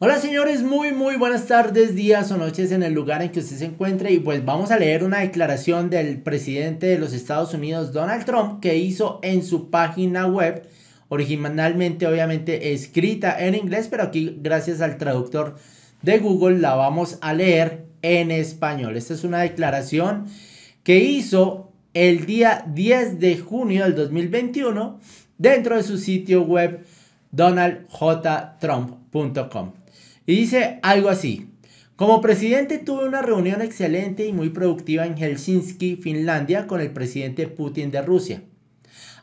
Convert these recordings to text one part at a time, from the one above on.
Hola señores, muy muy buenas tardes, días o noches en el lugar en que usted se encuentre y pues vamos a leer una declaración del presidente de los Estados Unidos Donald Trump que hizo en su página web, originalmente obviamente escrita en inglés, pero aquí gracias al traductor de Google la vamos a leer en español. Esta es una declaración que hizo el día 10 de junio del 2021 dentro de su sitio web donaldjtrump.com. Y dice algo así. Como presidente tuve una reunión excelente y muy productiva en Helsinki, Finlandia, con el presidente Putin de Rusia.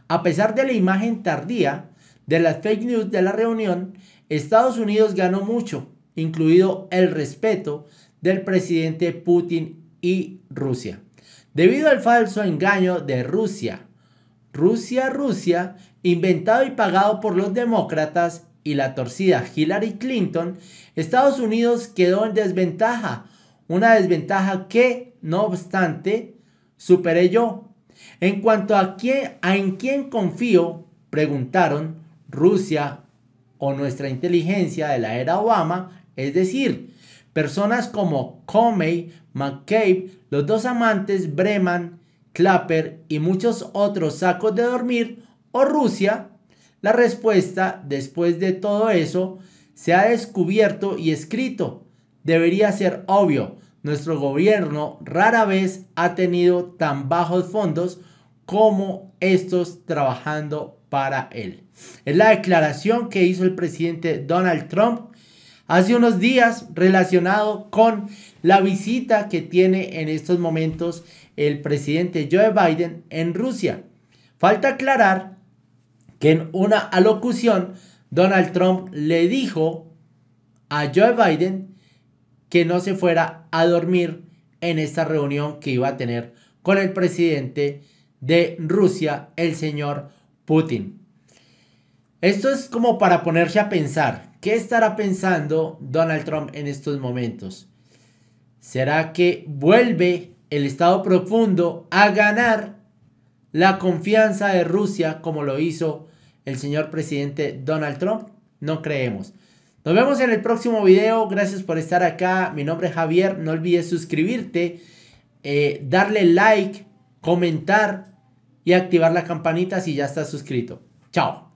A pesar de la imagen tardía de las fake news de la reunión, Estados Unidos ganó mucho, incluido el respeto del presidente Putin y Rusia. Debido al falso engaño de Rusia, Rusia, Rusia, inventado y pagado por los demócratas y la torcida Hillary Clinton, Estados Unidos quedó en desventaja, una desventaja que, no obstante, superé yo. En cuanto a, quién, a en quién confío, preguntaron Rusia o nuestra inteligencia de la era Obama, es decir, personas como Comey, McCabe, los dos amantes Breman, Clapper y muchos otros sacos de dormir, o Rusia, la respuesta, después de todo eso, se ha descubierto y escrito. Debería ser obvio, nuestro gobierno rara vez ha tenido tan bajos fondos como estos trabajando para él. Es la declaración que hizo el presidente Donald Trump hace unos días relacionado con la visita que tiene en estos momentos el presidente Joe Biden en Rusia. Falta aclarar que en una alocución Donald Trump le dijo a Joe Biden que no se fuera a dormir en esta reunión que iba a tener con el presidente de Rusia, el señor Putin. Esto es como para ponerse a pensar, ¿qué estará pensando Donald Trump en estos momentos? ¿Será que vuelve el Estado profundo a ganar la confianza de Rusia como lo hizo el señor presidente Donald Trump? No creemos. Nos vemos en el próximo video. Gracias por estar acá. Mi nombre es Javier. No olvides suscribirte, eh, darle like, comentar y activar la campanita si ya estás suscrito. Chao.